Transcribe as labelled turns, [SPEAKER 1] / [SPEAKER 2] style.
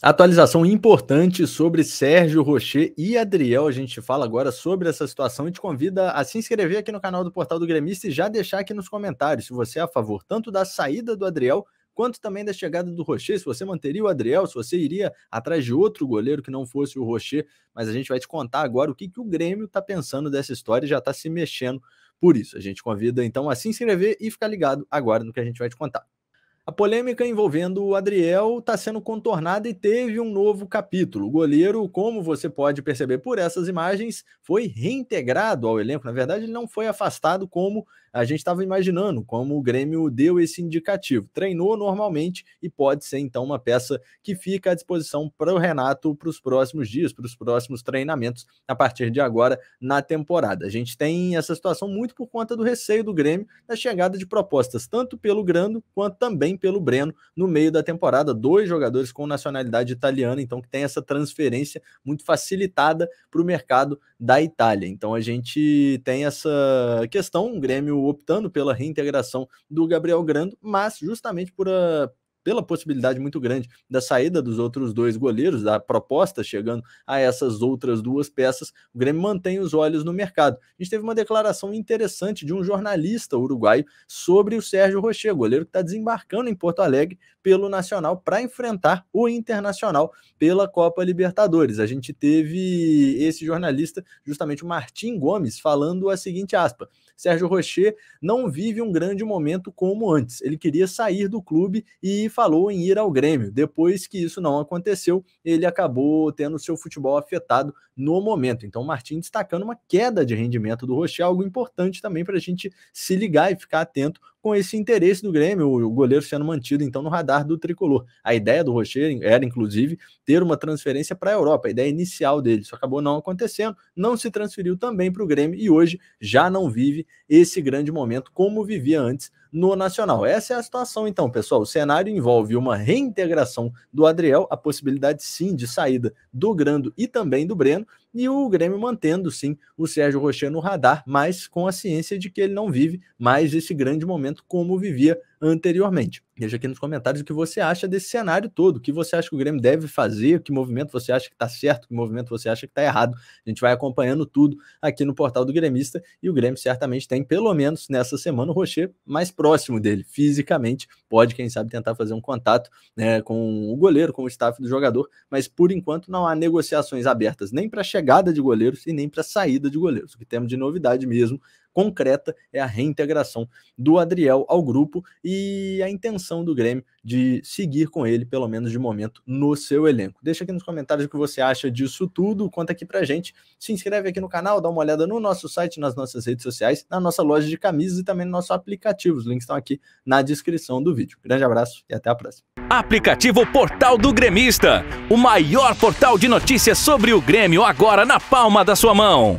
[SPEAKER 1] Atualização importante sobre Sérgio Rocher e Adriel. A gente fala agora sobre essa situação e te convida a se inscrever aqui no canal do Portal do Gremista e já deixar aqui nos comentários se você é a favor tanto da saída do Adriel quanto também da chegada do Rocher. Se você manteria o Adriel, se você iria atrás de outro goleiro que não fosse o Rocher. Mas a gente vai te contar agora o que, que o Grêmio está pensando dessa história e já está se mexendo por isso. A gente convida então a se inscrever e ficar ligado agora no que a gente vai te contar. A polêmica envolvendo o Adriel está sendo contornada e teve um novo capítulo. O goleiro, como você pode perceber por essas imagens, foi reintegrado ao elenco. Na verdade, ele não foi afastado como a gente estava imaginando como o Grêmio deu esse indicativo. Treinou normalmente e pode ser então uma peça que fica à disposição para o Renato para os próximos dias, para os próximos treinamentos a partir de agora na temporada. A gente tem essa situação muito por conta do receio do Grêmio da chegada de propostas tanto pelo Grando quanto também pelo Breno no meio da temporada. Dois jogadores com nacionalidade italiana, então que tem essa transferência muito facilitada para o mercado da Itália. Então a gente tem essa questão, o Grêmio optando pela reintegração do Gabriel Grando, mas justamente por, a, ah, pela possibilidade muito grande da saída dos outros dois goleiros, da proposta chegando a essas outras duas peças, o Grêmio mantém os olhos no mercado. A gente teve uma declaração interessante de um jornalista uruguaio sobre o Sérgio Rocher, goleiro que está desembarcando em Porto Alegre pelo Nacional para enfrentar o Internacional pela Copa Libertadores. A gente teve esse jornalista, justamente o Martim Gomes, falando a seguinte aspa: Sérgio Rocher não vive um grande momento como antes. Ele queria sair do clube e falou em ir ao Grêmio. Depois que isso não aconteceu, ele acabou tendo seu futebol afetado no momento. Então, o Martim destacando uma queda de rendimento do Rocher, algo importante também para a gente se ligar e ficar atento com esse interesse do Grêmio, o goleiro sendo mantido então no radar do tricolor. A ideia do Rocher era, inclusive, ter uma transferência para a Europa, a ideia inicial dele. Isso acabou não acontecendo, não se transferiu também para o Grêmio e hoje já não vive esse grande momento como vivia antes no Nacional. Essa é a situação, então, pessoal. O cenário envolve uma reintegração do Adriel, a possibilidade sim de saída do Grando e também do Breno, e o Grêmio mantendo sim o Sérgio Rocher no radar, mas com a ciência de que ele não vive mais esse grande momento como vivia anteriormente. Deixa aqui nos comentários o que você acha desse cenário todo, o que você acha que o Grêmio deve fazer, que movimento você acha que está certo, que movimento você acha que está errado. A gente vai acompanhando tudo aqui no portal do Grêmista e o Grêmio certamente tem, pelo menos nessa semana, o Rocher mais próximo dele, fisicamente. Pode, quem sabe, tentar fazer um contato né, com o goleiro, com o staff do jogador, mas por enquanto não há negociações abertas nem para chegada de goleiros e nem para saída de goleiros. O que temos de novidade mesmo concreta é a reintegração do Adriel ao grupo e a intenção do Grêmio de seguir com ele, pelo menos de momento, no seu elenco. Deixa aqui nos comentários o que você acha disso tudo, conta aqui pra gente. Se inscreve aqui no canal, dá uma olhada no nosso site, nas nossas redes sociais, na nossa loja de camisas e também no nosso aplicativo. Os links estão aqui na descrição do vídeo. Grande abraço e até a próxima. Aplicativo Portal do Gremista, o maior portal de notícias sobre o Grêmio agora na palma da sua mão.